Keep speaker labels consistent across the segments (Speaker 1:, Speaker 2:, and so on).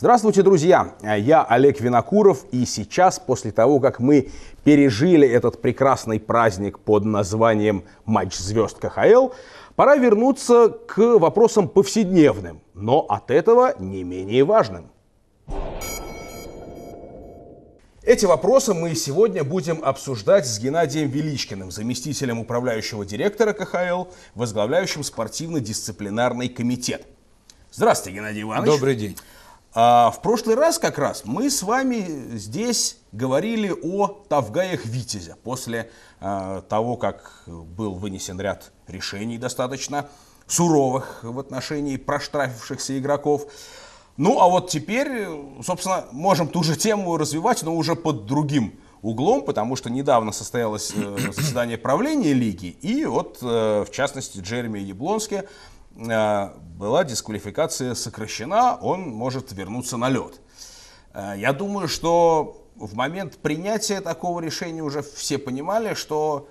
Speaker 1: Здравствуйте, друзья! Я Олег Винокуров, и сейчас, после того, как мы пережили этот прекрасный праздник под названием «Матч звезд КХЛ», пора вернуться к вопросам повседневным, но от этого не менее важным. Эти вопросы мы сегодня будем обсуждать с Геннадием Величкиным, заместителем управляющего директора КХЛ, возглавляющим спортивно-дисциплинарный комитет. Здравствуйте, Геннадий Иванович. Добрый день. А в прошлый раз как раз мы с вами здесь говорили о Тавгаях Витязя. После э, того, как был вынесен ряд решений достаточно суровых в отношении проштрафившихся игроков. Ну а вот теперь, собственно, можем ту же тему развивать, но уже под другим углом, потому что недавно состоялось э, заседание правления лиги, и вот, э, в частности, Джереми Яблонский Э, была дисквалификация сокращена, он может вернуться на лед. Э, я думаю, что в момент принятия такого решения уже все понимали, что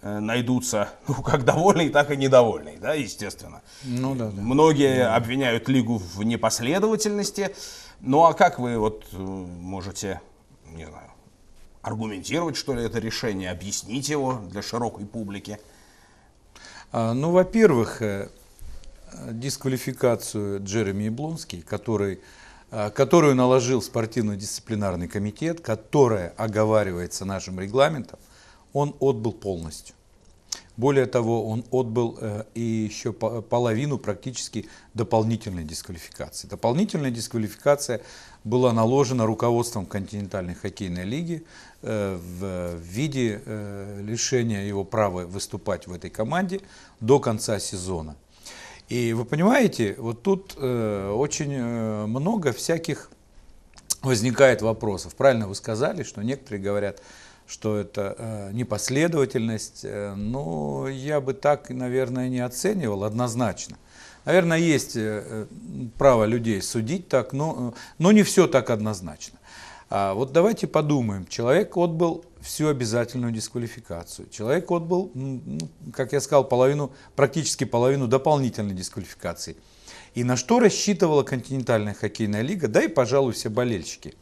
Speaker 1: э, найдутся, ну, как довольные, так и недовольные, да, естественно. Ну, да, да. Многие да. обвиняют Лигу в непоследовательности. Ну, а как вы вот можете, не знаю, аргументировать, что ли, это решение, объяснить его для широкой публики? А, ну, во-первых,
Speaker 2: дисквалификацию Джереми Яблонский, который, э, которую наложил спортивно-дисциплинарный комитет, которая оговаривается нашим регламентом, он отбыл полностью. Более того, он отбыл э, и еще половину практически дополнительной дисквалификации. Дополнительная дисквалификация была наложена руководством континентальной хоккейной лиги э, в виде лишения его права выступать в этой команде до конца сезона. И вы понимаете, вот тут э, очень э, много всяких возникает вопросов. Правильно вы сказали, что некоторые говорят, что это э, непоследовательность. Э, ну, я бы так, наверное, не оценивал однозначно. Наверное, есть э, э, право людей судить так, но, э, но не все так однозначно. А вот давайте подумаем. Человек отбыл всю обязательную дисквалификацию. Человек отбыл, ну, как я сказал, половину, практически половину дополнительной дисквалификации. И на что рассчитывала континентальная хоккейная лига, да и, пожалуй, все болельщики.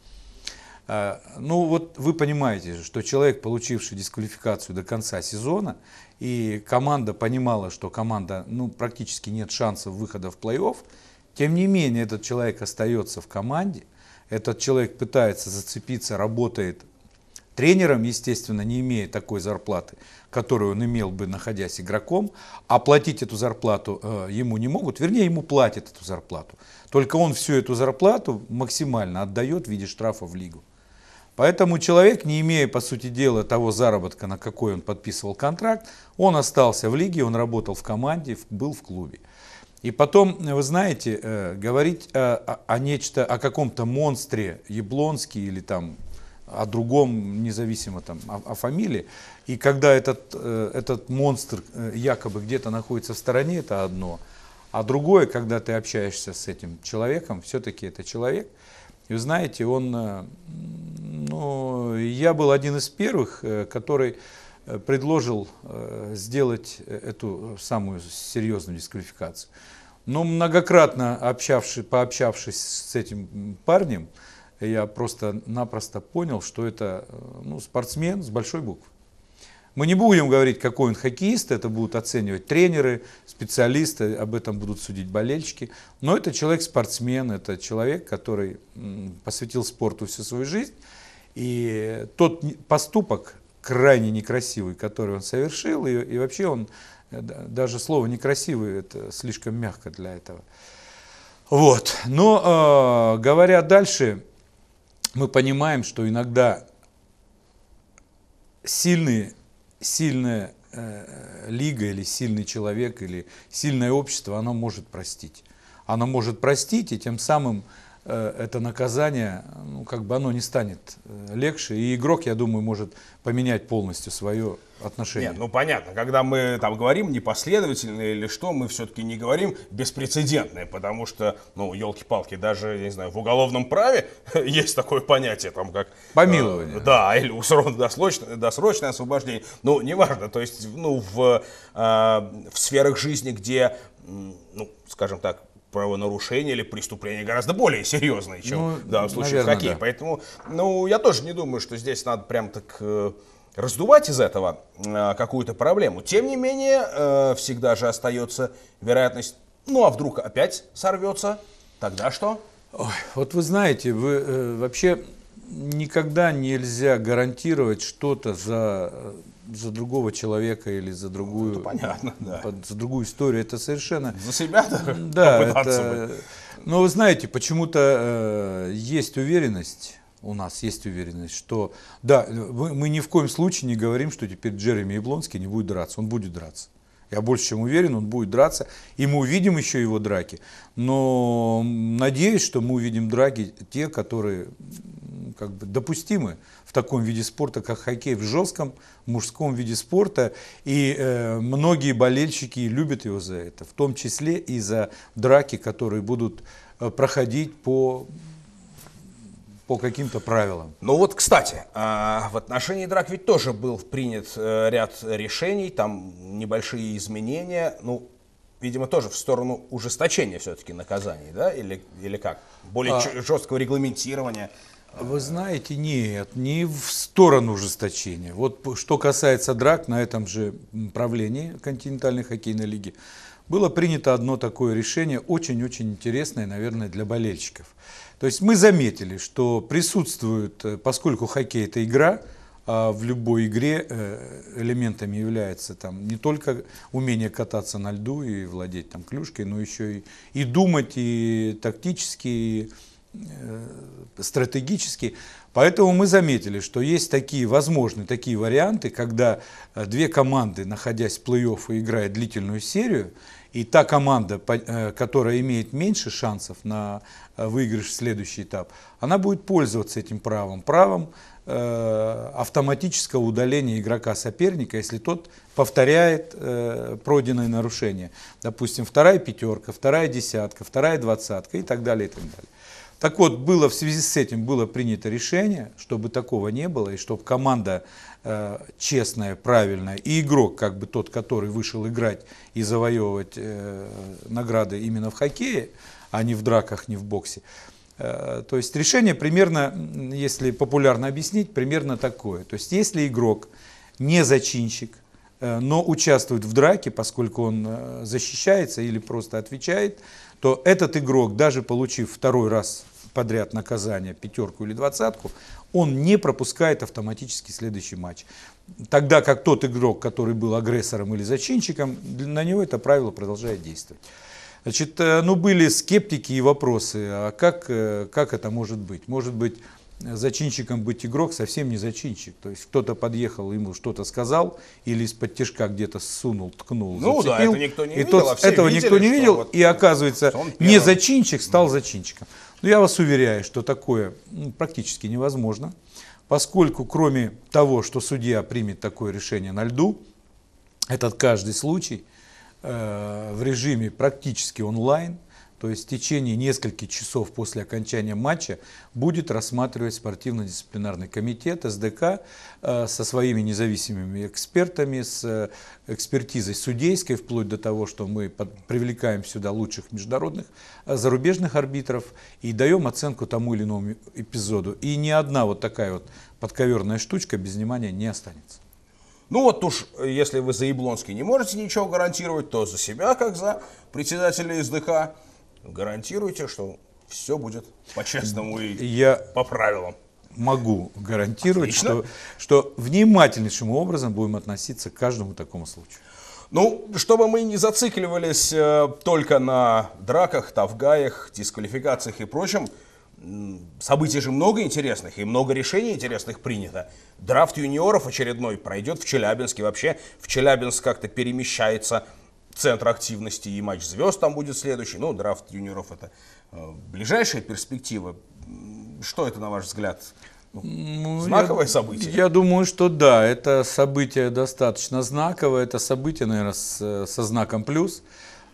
Speaker 2: А, ну вот вы понимаете, что человек, получивший дисквалификацию до конца сезона, и команда понимала, что команда, ну практически нет шансов выхода в плей-офф, тем не менее этот человек остается в команде – этот человек пытается зацепиться, работает тренером, естественно, не имея такой зарплаты, которую он имел бы, находясь игроком, а платить эту зарплату э, ему не могут, вернее, ему платят эту зарплату. Только он всю эту зарплату максимально отдает в виде штрафа в лигу. Поэтому человек, не имея, по сути дела, того заработка, на какой он подписывал контракт, он остался в лиге, он работал в команде, был в клубе. И потом, э, вы знаете, э, говорить о, о, о нечто, о каком-то монстре, Яблонский или там о другом, независимо там, о, о фамилии. И когда этот, э, этот монстр якобы где-то находится в стороне, это одно. А другое, когда ты общаешься с этим человеком, все-таки это человек. И вы знаете, он, ну, я был один из первых, который Э, предложил э, сделать э, эту самую серьезную дисквалификацию. Но многократно общавшись, пообщавшись с этим парнем, я просто-напросто понял, что это ну, спортсмен с большой буквы. Мы не будем говорить, какой он хоккеист, это будут оценивать тренеры, специалисты, об этом будут судить болельщики. Но это человек-спортсмен, это человек, который посвятил спорту всю свою жизнь. И тот поступок, крайне некрасивый, который он совершил, и, и вообще он, э, даже слово некрасивый, это слишком мягко для этого. Вот, но э, говоря дальше, мы понимаем, что иногда сильные, сильная э, лига или сильный человек или сильное общество, оно может простить. Оно может простить и тем самым Э, это наказание, ну, как бы оно не станет э, легче. И игрок, я думаю, может поменять полностью свое отношение. Нет,
Speaker 1: ну понятно, когда мы там говорим непоследовательно или что, мы все-таки не говорим беспрецедентное, потому что, ну, елки-палки, даже, я не знаю, в уголовном праве есть такое понятие, там, как... Э, Помилование. Э, да, или условно досрочное, досрочное освобождение. Ну, неважно, то есть, ну, в, э, в сферах жизни, где, ну, скажем так, правонарушение или преступление гораздо более серьезное, чем ну, да, в случае наверное, в хоккее. Да. Поэтому, ну, я тоже не думаю, что здесь надо прям так э, раздувать из этого э, какую-то проблему. Тем не менее, э, всегда же остается вероятность, ну, а вдруг опять сорвется, тогда что?
Speaker 2: Ой, вот вы знаете, вы э, вообще никогда нельзя гарантировать что-то за э, за другого человека или за другую, ну, это понятно, да. за другую историю. Это совершенно за себя да, да это, Но ну, вы знаете, почему-то э, есть уверенность. У нас есть уверенность, что да, мы, э, мы ни в коем случае не говорим, что теперь Джереми Яблонский не будет драться, он будет драться. Я больше чем уверен, он будет драться. И мы увидим еще его драки. Но надеюсь, что мы увидим драки те, которые как бы допустимы в таком виде спорта, как хоккей, в жестком мужском виде спорта. И э, многие болельщики любят его за это, в том числе и за драки, которые будут э, проходить по по каким-то
Speaker 1: правилам. Ну вот, кстати, а, в отношении драк ведь тоже был принят э, ряд решений, там небольшие изменения, ну, видимо, тоже в сторону ужесточения все-таки наказаний, да, или, или как? Более а... жесткого регламентирования. Вы
Speaker 2: знаете, нет, не в сторону ужесточения. Вот что касается драк на этом же правлении континентальной хоккейной лиги, было принято одно такое решение, очень-очень интересное, наверное, для болельщиков. То есть мы заметили, что присутствует, э, поскольку хоккей – это игра, а в любой игре э, элементами является там не только умение кататься на льду и владеть там клюшкой, но еще и, и думать, и тактически, и э, стратегически. Поэтому мы заметили, что есть такие возможные такие варианты, когда две команды, находясь в плей-офф, и играя длительную серию, и та команда, э, которая имеет меньше шансов на э, выигрыш в следующий этап, она будет пользоваться этим правом. Правом э, автоматического удаления игрока соперника, если тот повторяет э, пройденное нарушение. Допустим, вторая пятерка, вторая десятка, вторая двадцатка и так далее, и так далее. Так вот, было в связи с этим было принято решение, чтобы такого не было, и чтобы команда э, честная, правильная, и игрок, как бы тот, который вышел играть и завоевывать э, награды именно в хоккее, а не в драках, не в боксе. Э, то есть решение примерно, если популярно объяснить, примерно такое. То есть если игрок не зачинщик, э, но участвует в драке, поскольку он э, защищается или просто отвечает, то этот игрок, даже получив второй раз подряд наказания пятерку или двадцатку, он не пропускает автоматически следующий матч. Тогда как тот игрок, который был агрессором или зачинщиком, на него это правило продолжает действовать. Значит, э, ну были скептики и вопросы, а как, э, как это может быть? Может быть, зачинщиком быть игрок совсем не зачинщик. То есть кто-то подъехал, ему что-то сказал, или из-под тяжка где-то сунул, ткнул, ну, зацепил. Да, это никто не и видел, тот, а все этого видели, никто не видел, вот, и оказывается, не зачинщик стал зачинщиком. Но я вас уверяю, что такое ну, практически невозможно, поскольку кроме того, что судья примет такое решение на льду, этот каждый случай э, в режиме практически онлайн – то есть в течение нескольких часов после окончания матча, будет рассматривать спортивно-дисциплинарный комитет СДК э, со своими независимыми экспертами, с э, экспертизой судейской, вплоть до того, что мы привлекаем сюда лучших международных э, зарубежных арбитров и даем оценку тому или иному эпизоду. И ни одна
Speaker 1: вот такая вот подковерная штучка без внимания не останется. Ну вот уж, если вы за Яблонский не можете ничего гарантировать, то за себя, как за председателя СДК, гарантируете, что все будет по-честному и Я по правилам?
Speaker 2: Могу гарантировать, что, что внимательнейшим образом будем относиться к каждому
Speaker 1: такому случаю. Ну, чтобы мы не зацикливались э, только на драках, тавгаях, дисквалификациях и прочем, событий же много интересных и много решений интересных принято. Драфт юниоров очередной пройдет в Челябинске. Вообще в Челябинск как-то перемещается центр активности, и матч звезд там будет следующий. Ну, драфт юниоров это э, ближайшая перспектива. Что это, на ваш взгляд?
Speaker 2: Ну, ну знаковое я, событие? Я думаю, что да, это событие достаточно знаковое. Это событие, наверное, с, э, со знаком плюс,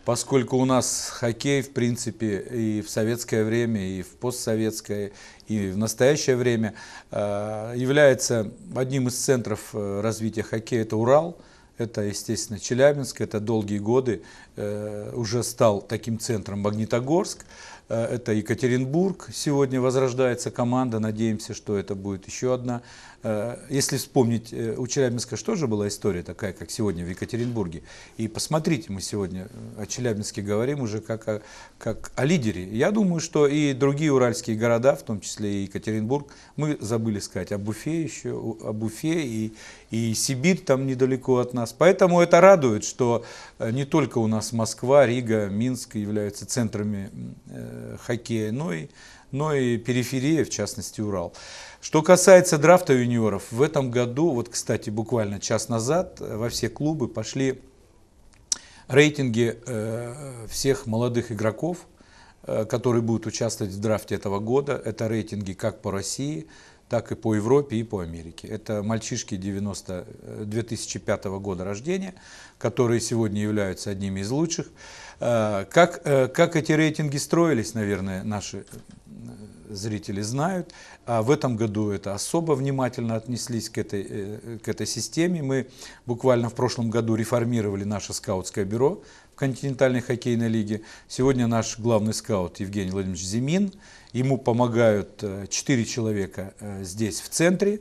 Speaker 2: поскольку у нас хоккей, в принципе, и в советское время, и в постсоветское, и в настоящее время э, является одним из центров развития хоккея. Это Урал. Э, это, естественно, Челябинск, это долгие годы э, уже стал таким центром Магнитогорск, э, это Екатеринбург, сегодня возрождается команда, надеемся, что это будет еще одна Э, если вспомнить, э, у Челябинска что же была история такая, как сегодня в Екатеринбурге. И посмотрите, мы сегодня э, о Челябинске говорим уже как о, как о лидере. Я думаю, что и другие уральские города, в том числе и Екатеринбург, мы забыли сказать об уфе еще, об уфе и, и Сибирь там недалеко от нас. Поэтому это радует, что не только у нас Москва, Рига, Минск являются центрами хоккея, но и но и периферия, в частности Урал. Что касается драфта юниоров, в этом году, вот, кстати, буквально час назад э, во все клубы пошли рейтинги э, всех молодых игроков, э, которые будут участвовать в драфте этого года. Это рейтинги как по России, так и по Европе и по Америке. Это мальчишки 90, 2005 э, года рождения, которые сегодня являются одними из лучших. Э, как, э, как эти рейтинги строились, наверное, наши зрители знают. А в этом году это особо внимательно отнеслись к этой, к этой системе. Мы буквально в прошлом году реформировали наше скаутское бюро континентальной хоккейной лиги. Сегодня наш главный скаут Евгений Владимирович Зимин. Ему помогают э, четыре человека э, здесь в центре.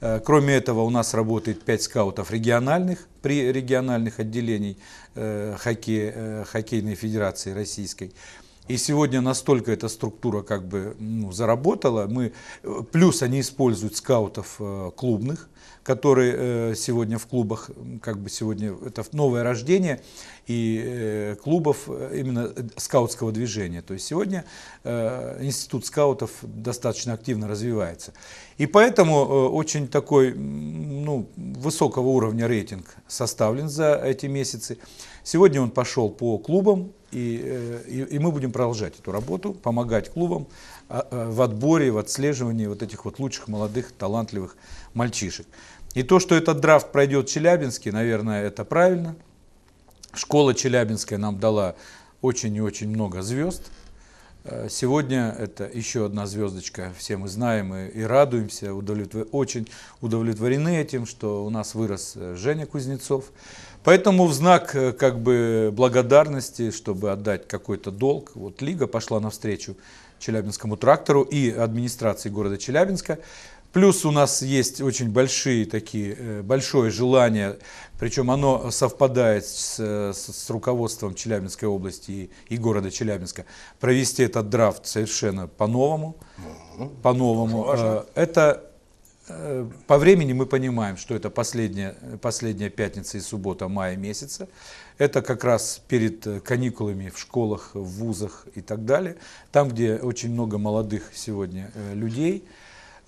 Speaker 2: Э, кроме этого, у нас работает пять скаутов региональных, при региональных отделений хоккея, Хоккейной Федерации Российской. И сегодня настолько эта структура как бы ну, заработала, мы, плюс они используют скаутов клубных, который э, сегодня в клубах, как бы сегодня это новое рождение и э, клубов э, именно скаутского движения. То есть сегодня институт скаутов достаточно активно развивается. И поэтому очень такой ну, высокого уровня рейтинг составлен за эти месяцы. Сегодня он пошел по клубам, и, и, и мы будем продолжать эту работу, помогать клубам а, в отборе, в отслеживании вот этих вот лучших молодых талантливых мальчишек. И то, что этот драфт пройдет в Челябинске, наверное, это правильно. Школа Челябинская нам дала очень и очень много звезд. Э, сегодня это еще одна звездочка, все мы знаем и, и радуемся, удовлетвор... очень удовлетворены этим, что у нас вырос э, Женя Кузнецов. Поэтому в знак э, как бы благодарности, чтобы отдать какой-то долг, вот Лига пошла навстречу Челябинскому трактору и администрации города Челябинска. Плюс у нас есть очень большие такие, э, большое желание, причем оно совпадает э, с, с руководством Челябинской области и, и города Челябинска, провести этот драфт совершенно по-новому. Ну, по-новому. Э, это по времени мы понимаем, что это последняя, последняя пятница и суббота мая месяца. Это как раз перед каникулами в школах, в вузах и так далее. Там, где очень много молодых сегодня людей –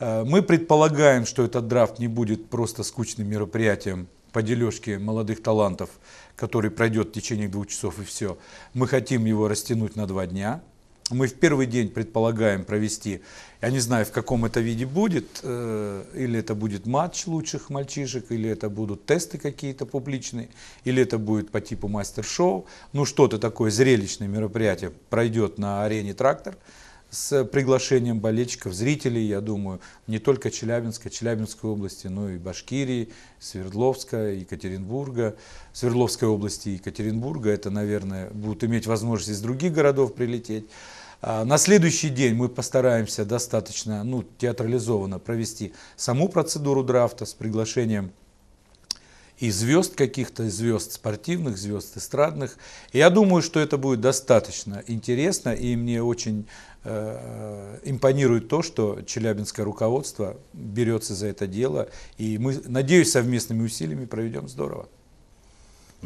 Speaker 2: Э, мы предполагаем, что этот драфт не будет просто скучным мероприятием по дележке молодых талантов, который пройдет в течение двух часов и все. Мы хотим его растянуть на два дня. Мы в первый день предполагаем провести, я не знаю, в каком это виде будет, э, или это будет матч лучших мальчишек, или это будут тесты какие-то публичные, или это будет по типу мастер-шоу. Ну что-то такое зрелищное мероприятие пройдет на арене «Трактор» с приглашением болельщиков, зрителей, я думаю, не только Челябинска, Челябинской области, но и Башкирии, Свердловска, Екатеринбурга, Свердловской области и Екатеринбурга. Это, наверное, будут иметь возможность из других городов прилететь. А на следующий день мы постараемся достаточно ну, театрализованно провести саму процедуру драфта с приглашением и звезд каких-то, звезд спортивных, звезд эстрадных. Я думаю, что это будет достаточно интересно, и мне очень э, импонирует то, что челябинское руководство берется за это дело, и мы, надеюсь, совместными усилиями проведем здорово.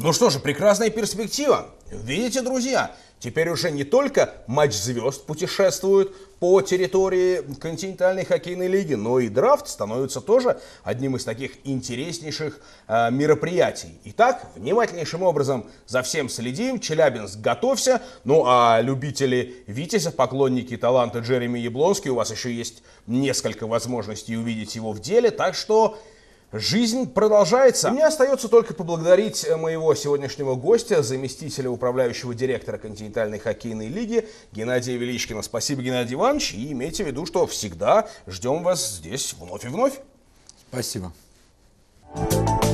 Speaker 1: Ну что же, прекрасная перспектива. Видите, друзья, теперь уже не только матч звезд путешествует по территории континентальной хоккейной лиги, но и драфт становится тоже одним из таких интереснейших э, мероприятий. Итак, внимательнейшим образом за всем следим. Челябинск, готовься. Ну а любители Витязя, поклонники таланта Джереми Яблонский, у вас еще есть несколько возможностей увидеть его в деле, так что... Жизнь продолжается. И мне остается только поблагодарить э, моего сегодняшнего гостя, заместителя управляющего директора континентальной хоккейной лиги Геннадия Величкина. Спасибо, Геннадий Иванович, и имейте в виду, что всегда ждем вас здесь вновь и вновь. Спасибо. thank